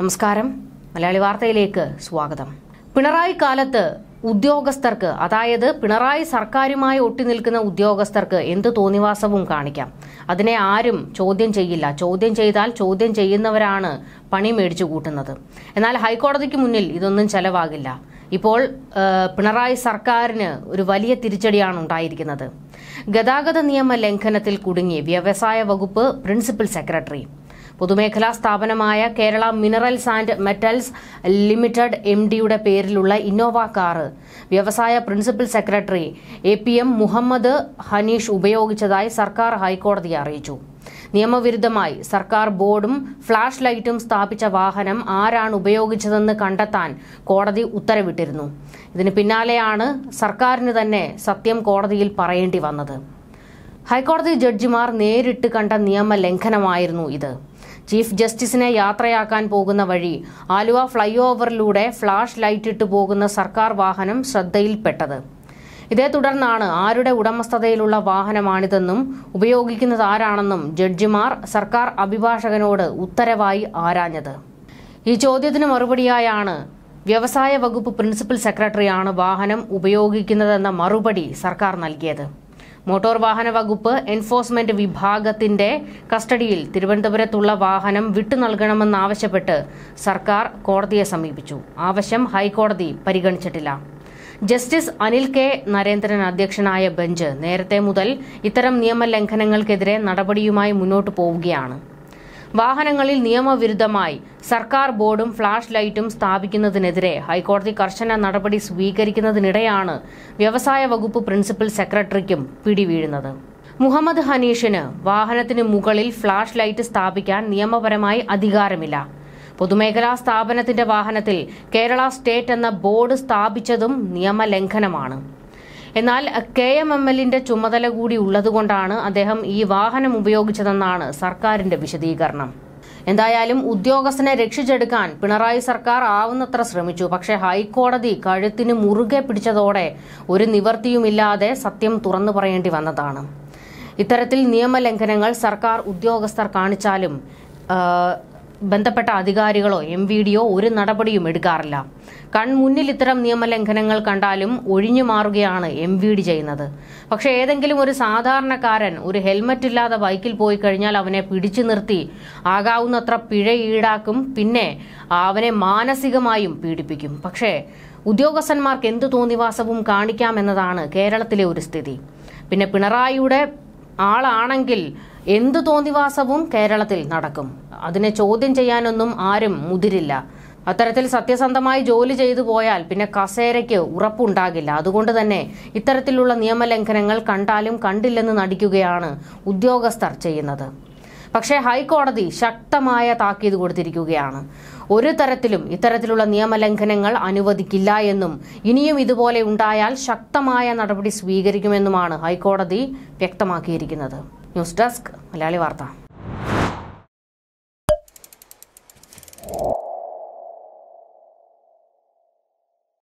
നമസ്കാരം മലയാളി വാർത്തയിലേക്ക് സ്വാഗതം പിണറായി കാലത്ത് ഉദ്യോഗസ്ഥർക്ക് അതായത് പിണറായി സർക്കാരുമായി ഒട്ടിനിൽക്കുന്ന ഉദ്യോഗസ്ഥർക്ക് എന്ത് തോന്നിവാസവും കാണിക്കാം അതിനെ ആരും ചോദ്യം ചെയ്യില്ല ചോദ്യം ചെയ്താൽ ചോദ്യം ചെയ്യുന്നവരാണ് പണി മേടിച്ചു കൂട്ടുന്നത് എന്നാൽ ഹൈക്കോടതിക്ക് മുന്നിൽ ഇതൊന്നും ചെലവാകില്ല ഇപ്പോൾ പിണറായി സർക്കാരിന് ഒരു വലിയ തിരിച്ചടിയാണ് ഉണ്ടായിരിക്കുന്നത് ഗതാഗത നിയമ ലംഘനത്തിൽ കുടുങ്ങി വ്യവസായ വകുപ്പ് പ്രിൻസിപ്പൽ സെക്രട്ടറി പൊതുമേഖലാ സ്ഥാപനമായ Kerala minerals and metals limited M ഡിയുടെ പേരിലുള്ള ഇന്നോവ കാർ വ്യവസായ principal secretary A P M Muhammad Hanish ഉപയോഗിച്ചതായി സർക്കാർ ഹൈക്കോടതിയെ അറിയിച്ചു നിയമവിരുദ്ധമായി സർക്കാർ ബോർഡും ഫ്ളാഷ് ലൈറ്റും സ്ഥാപിച്ച വാഹനം ആരാണ് ഉപയോഗിച്ചതെന്ന് കണ്ടെത്താൻ കോടതി ഉത്തരവിട്ടിരുന്നു ഇതിന് പിന്നാലെയാണ് സർക്കാരിന് തന്നെ സത്യം കോടതിയിൽ പറയേണ്ടി വന്നത് ഹൈക്കോടതി ജഡ്ജിമാർ നേരിട്ട് കണ്ട നിയമ ലംഘനമായിരുന്നു ഇത് ചീഫ് ജസ്റ്റിസിനെ യാത്രയാക്കാൻ പോകുന്ന വഴി ആലുവ ഫ്ലൈ ഓവറിലൂടെ ഫ്ലാഷ് ലൈറ്റ് ഇട്ട് പോകുന്ന സർക്കാർ വാഹനം ശ്രദ്ധയിൽപ്പെട്ടത് ഇതേ തുടർന്നാണ് ആരുടെ ഉടമസ്ഥതയിലുള്ള വാഹനമാണിതെന്നും ഉപയോഗിക്കുന്നത് ആരാണെന്നും ജഡ്ജിമാർ സർക്കാർ അഭിഭാഷകനോട് ഉത്തരവായി ആരാഞ്ഞത് ഈ ചോദ്യത്തിന് മറുപടിയായാണ് വ്യവസായ വകുപ്പ് പ്രിൻസിപ്പൽ സെക്രട്ടറിയാണ് വാഹനം ഉപയോഗിക്കുന്നതെന്ന മറുപടി സർക്കാർ നൽകിയത് മോട്ടോർ വാഹന വകുപ്പ് എൻഫോഴ്സ്മെന്റ് വിഭാഗത്തിന്റെ കസ്റ്റഡിയിൽ തിരുവനന്തപുരത്തുള്ള വാഹനം വിട്ടു നൽകണമെന്നാവശ്യപ്പെട്ട് സർക്കാർ കോടതിയെ സമീപിച്ചു ആവശ്യം ഹൈക്കോടതി പരിഗണിച്ചിട്ടില്ല ജസ്റ്റിസ് അനിൽ കെ നരേന്ദ്രൻ അധ്യക്ഷനായ ബെഞ്ച് നേരത്തെ മുതൽ ഇത്തരം നിയമലംഘനങ്ങൾക്കെതിരെ നടപടിയുമായി മുന്നോട്ടു പോവുകയാണ് വാഹനങ്ങളിൽ നിയമവിരുദ്ധമായി സർക്കാർ ബോർഡും ഫ്ളാഷ് ലൈറ്റും സ്ഥാപിക്കുന്നതിനെതിരെ ഹൈക്കോടതി കർശന നടപടി സ്വീകരിക്കുന്നതിനിടെയാണ് വ്യവസായ വകുപ്പ് പ്രിൻസിപ്പൽ സെക്രട്ടറിക്കും പിടിവീഴുന്നത് മുഹമ്മദ് ഹനീഷിന് വാഹനത്തിന് മുകളിൽ ഫ്ളാഷ് ലൈറ്റ് സ്ഥാപിക്കാൻ നിയമപരമായി അധികാരമില്ല പൊതുമേഖലാ സ്ഥാപനത്തിന്റെ വാഹനത്തിൽ കേരള സ്റ്റേറ്റ് എന്ന ബോർഡ് സ്ഥാപിച്ചതും നിയമലംഘനമാണ് എന്നാൽ കെ എം എം എല്ലിന്റെ ചുമതല കൂടി ഉള്ളതുകൊണ്ടാണ് അദ്ദേഹം ഈ വാഹനം ഉപയോഗിച്ചതെന്നാണ് സർക്കാരിന്റെ വിശദീകരണം എന്തായാലും ഉദ്യോഗസ്ഥനെ രക്ഷിച്ചെടുക്കാൻ പിണറായി സർക്കാർ ആവുന്നത്ര ശ്രമിച്ചു പക്ഷേ ഹൈക്കോടതി കഴുത്തിന് മുറുകെ പിടിച്ചതോടെ ഒരു നിവർത്തിയുമില്ലാതെ സത്യം തുറന്നു പറയേണ്ടി വന്നതാണ് ഇത്തരത്തിൽ നിയമലംഘനങ്ങൾ സർക്കാർ ഉദ്യോഗസ്ഥർ കാണിച്ചാലും ബന്ധപ്പെട്ട അധികാരികളോ എം വി ഡിയോ ഒരു നടപടിയും എടുക്കാറില്ല കൺമുന്നിൽ ഇത്തരം നിയമലംഘനങ്ങൾ കണ്ടാലും ഒഴിഞ്ഞു മാറുകയാണ് എം വി ഡി ചെയ്യുന്നത് പക്ഷേ ഏതെങ്കിലും ഒരു സാധാരണക്കാരൻ ഒരു ഹെൽമറ്റ് ഇല്ലാതെ ബൈക്കിൽ പോയി കഴിഞ്ഞാൽ അവനെ പിടിച്ചു നിർത്തി ആകാവുന്നത്ര പിഴ ഈടാക്കും പിന്നെ അവനെ മാനസികമായും പീഡിപ്പിക്കും പക്ഷേ ഉദ്യോഗസ്ഥന്മാർക്ക് എന്തു തോന്നിവാസവും കാണിക്കാമെന്നതാണ് കേരളത്തിലെ ഒരു സ്ഥിതി പിന്നെ പിണറായിയുടെ ആളാണെങ്കിൽ എന്തു തോന്നിവാസവും കേരളത്തിൽ നടക്കും അതിനെ ചോദ്യം ചെയ്യാനൊന്നും ആരും മുതിരില്ല അത്തരത്തിൽ സത്യസന്ധമായി ജോലി ചെയ്തു പോയാൽ പിന്നെ കസേരയ്ക്ക് ഉറപ്പുണ്ടാകില്ല അതുകൊണ്ട് തന്നെ ഇത്തരത്തിലുള്ള നിയമലംഘനങ്ങൾ കണ്ടാലും കണ്ടില്ലെന്ന് നടിക്കുകയാണ് ഉദ്യോഗസ്ഥർ ചെയ്യുന്നത് പക്ഷേ ഹൈക്കോടതി ശക്തമായ താക്കീത് കൊടുത്തിരിക്കുകയാണ് ഒരു തരത്തിലും ഇത്തരത്തിലുള്ള നിയമലംഘനങ്ങൾ അനുവദിക്കില്ല എന്നും ഇനിയും ഇതുപോലെ ഉണ്ടായാൽ ശക്തമായ നടപടി സ്വീകരിക്കുമെന്നുമാണ് ഹൈക്കോടതി വ്യക്തമാക്കിയിരിക്കുന്നത് ന്യൂസ് ഡെസ്ക് മലയാളി വാർത്ത